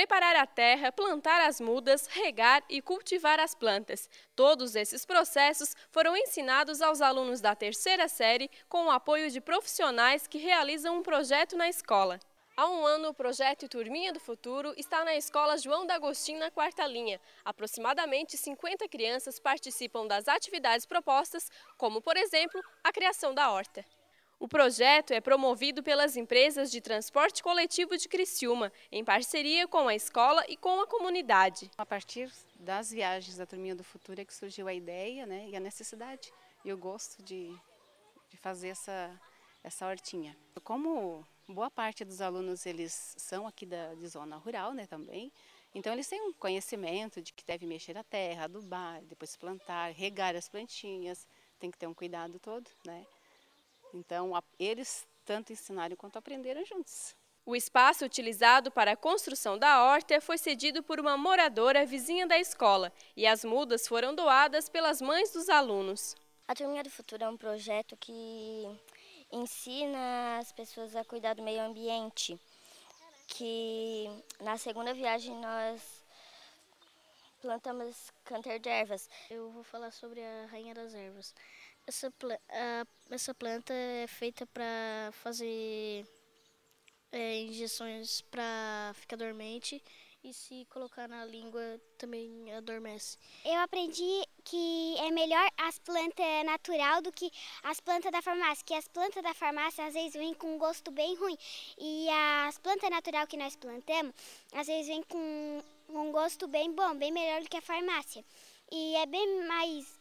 preparar a terra, plantar as mudas, regar e cultivar as plantas. Todos esses processos foram ensinados aos alunos da terceira série com o apoio de profissionais que realizam um projeto na escola. Há um ano, o projeto Turminha do Futuro está na Escola João D'Agostinho, na quarta linha. Aproximadamente 50 crianças participam das atividades propostas, como, por exemplo, a criação da horta. O projeto é promovido pelas empresas de transporte coletivo de Criciúma, em parceria com a escola e com a comunidade. A partir das viagens da Turminha do Futuro é que surgiu a ideia né, e a necessidade e o gosto de, de fazer essa, essa hortinha. Como boa parte dos alunos eles são aqui da, de zona rural né, também, então eles têm um conhecimento de que deve mexer a terra, adubar, depois plantar, regar as plantinhas, tem que ter um cuidado todo, né? Então, a, eles tanto ensinaram quanto aprenderam juntos. O espaço utilizado para a construção da horta foi cedido por uma moradora vizinha da escola e as mudas foram doadas pelas mães dos alunos. A Turminha do Futuro é um projeto que ensina as pessoas a cuidar do meio ambiente, que na segunda viagem nós plantamos canter de ervas. Eu vou falar sobre a rainha das ervas. Essa, a, essa planta é feita para fazer é, injeções para ficar dormente e se colocar na língua também adormece. Eu aprendi que é melhor as plantas natural do que as plantas da farmácia, que as plantas da farmácia às vezes vêm com um gosto bem ruim e as plantas natural que nós plantamos às vezes vêm com um gosto bem bom, bem melhor do que a farmácia. E é bem mais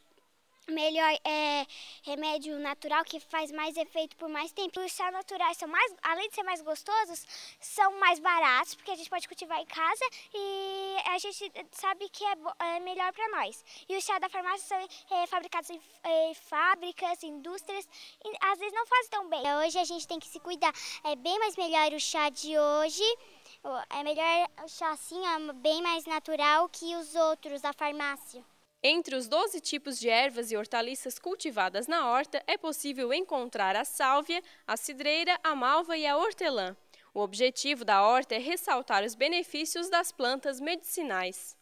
melhor é, remédio natural que faz mais efeito por mais tempo. Os chás naturais são mais, além de ser mais gostosos, são mais baratos porque a gente pode cultivar em casa e a gente sabe que é, é melhor para nós. E os chás da farmácia são é, fabricados em, é, fábricas, indústrias, e às vezes não fazem tão bem. Hoje a gente tem que se cuidar. É bem mais melhor o chá de hoje. É melhor o chá assim, é bem mais natural que os outros da farmácia. Entre os 12 tipos de ervas e hortaliças cultivadas na horta, é possível encontrar a sálvia, a cidreira, a malva e a hortelã. O objetivo da horta é ressaltar os benefícios das plantas medicinais.